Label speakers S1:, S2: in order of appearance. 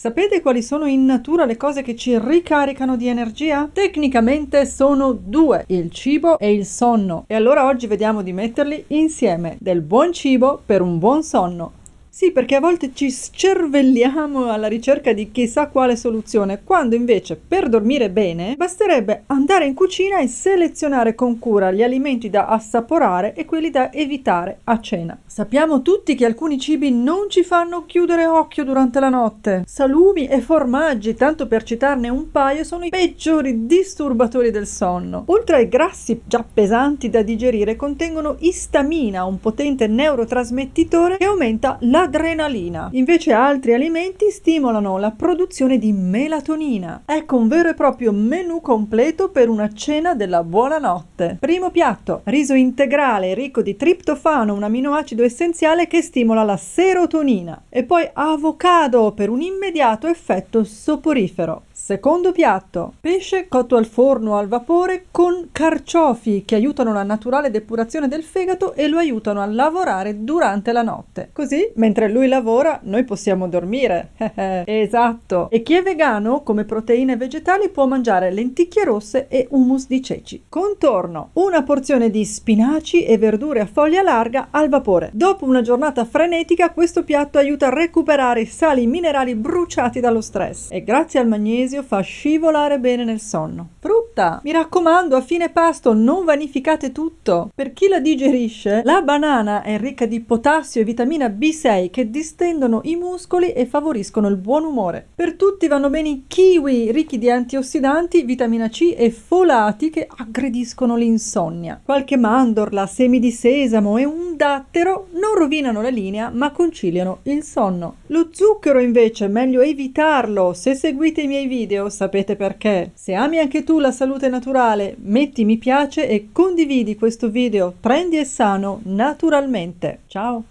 S1: Sapete quali sono in natura le cose che ci ricaricano di energia? Tecnicamente sono due, il cibo e il sonno. E allora oggi vediamo di metterli insieme, del buon cibo per un buon sonno. Sì, perché a volte ci scervelliamo alla ricerca di chissà quale soluzione, quando invece per dormire bene basterebbe andare in cucina e selezionare con cura gli alimenti da assaporare e quelli da evitare a cena. Sappiamo tutti che alcuni cibi non ci fanno chiudere occhio durante la notte. Salumi e formaggi, tanto per citarne un paio, sono i peggiori disturbatori del sonno. Oltre ai grassi già pesanti da digerire, contengono istamina, un potente neurotrasmettitore che aumenta la adrenalina. Invece altri alimenti stimolano la produzione di melatonina. Ecco un vero e proprio menù completo per una cena della buonanotte. Primo piatto: riso integrale ricco di triptofano, un aminoacido essenziale che stimola la serotonina. E poi avocado per un immediato effetto soporifero. Secondo piatto, pesce cotto al forno al vapore con carciofi che aiutano la naturale depurazione del fegato e lo aiutano a lavorare durante la notte. Così, mentre lui lavora, noi possiamo dormire. esatto. E chi è vegano, come proteine vegetali, può mangiare lenticchie rosse e hummus di ceci. Contorno, una porzione di spinaci e verdure a foglia larga al vapore. Dopo una giornata frenetica, questo piatto aiuta a recuperare i sali minerali bruciati dallo stress. E grazie al magnesio, ginesio fa scivolare bene nel sonno. Frutta! Mi raccomando, a fine pasto non vanificate tutto. Per chi la digerisce, la banana è ricca di potassio e vitamina B6 che distendono i muscoli e favoriscono il buon umore. Per tutti vanno bene i kiwi, ricchi di antiossidanti, vitamina C e folati che aggrediscono l'insonnia. Qualche mandorla, semi di sesamo e un dattero non rovinano la linea ma conciliano il sonno. Lo zucchero invece è meglio evitarlo. Se seguite i miei video sapete perché. Se ami anche tu la salute naturale, metti mi piace e condividi questo video. Prendi e sano naturalmente. Ciao!